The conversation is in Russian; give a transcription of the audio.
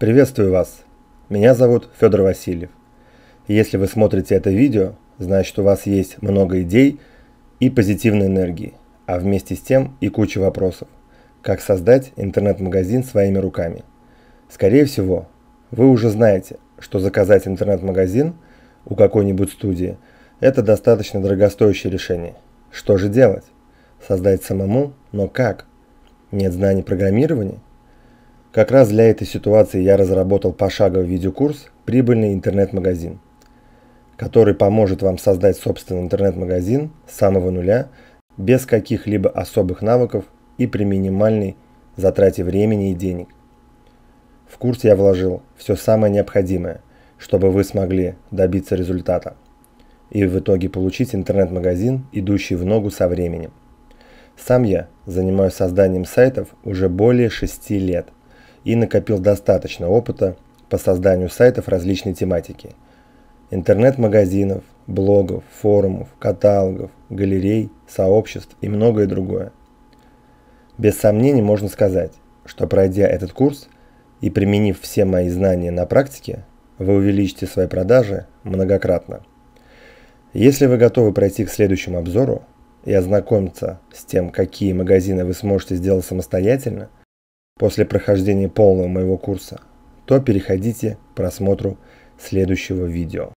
Приветствую вас. Меня зовут Федор Васильев. Если вы смотрите это видео, значит у вас есть много идей и позитивной энергии, а вместе с тем и куча вопросов. Как создать интернет-магазин своими руками? Скорее всего, вы уже знаете, что заказать интернет-магазин у какой-нибудь студии – это достаточно дорогостоящее решение. Что же делать? Создать самому, но как? Нет знаний программирования – как раз для этой ситуации я разработал пошаговый видеокурс «Прибыльный интернет-магазин», который поможет вам создать собственный интернет-магазин с самого нуля, без каких-либо особых навыков и при минимальной затрате времени и денег. В курс я вложил все самое необходимое, чтобы вы смогли добиться результата и в итоге получить интернет-магазин, идущий в ногу со временем. Сам я занимаюсь созданием сайтов уже более 6 лет и накопил достаточно опыта по созданию сайтов различной тематики. Интернет-магазинов, блогов, форумов, каталогов, галерей, сообществ и многое другое. Без сомнений можно сказать, что пройдя этот курс и применив все мои знания на практике, вы увеличите свои продажи многократно. Если вы готовы пройти к следующему обзору и ознакомиться с тем, какие магазины вы сможете сделать самостоятельно – после прохождения полного моего курса, то переходите к просмотру следующего видео.